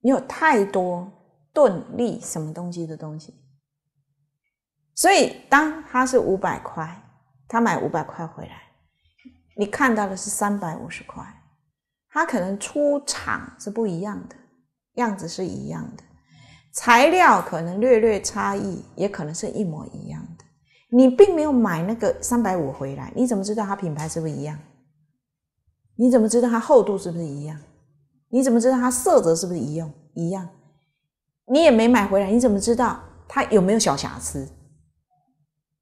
你有太多钝力什么东西的东西，所以当它是五百块，他买五百块回来，你看到的是三百五十块。它可能出厂是不一样的，样子是一样的，材料可能略略差异，也可能是一模一样的。你并没有买那个三百五回来，你怎么知道它品牌是不是一样？你怎么知道它厚度是不是一样？你怎么知道它色泽是不是一样？一样，你也没买回来，你怎么知道它有没有小瑕疵？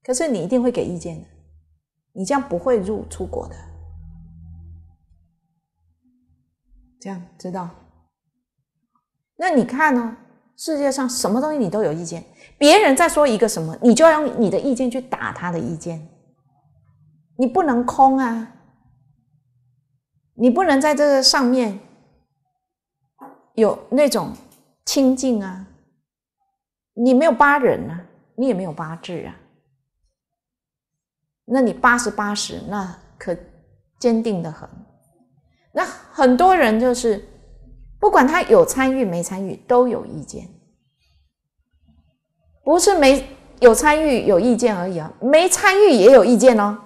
可是你一定会给意见的，你这样不会入出国的，这样知道？那你看呢？世界上什么东西你都有意见，别人在说一个什么，你就要用你的意见去打他的意见，你不能空啊，你不能在这个上面。有那种清净啊，你没有八人啊，你也没有八字啊，那你八十八十，那可坚定的很。那很多人就是，不管他有参与没参与，都有意见，不是没有参与有意见而已啊，没参与也有意见哦。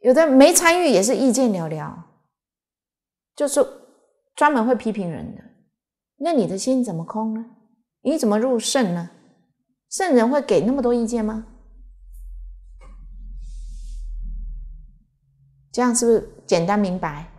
有的没参与也是意见寥寥，就是。专门会批评人的，那你的心怎么空呢？你怎么入圣呢？圣人会给那么多意见吗？这样是不是简单明白？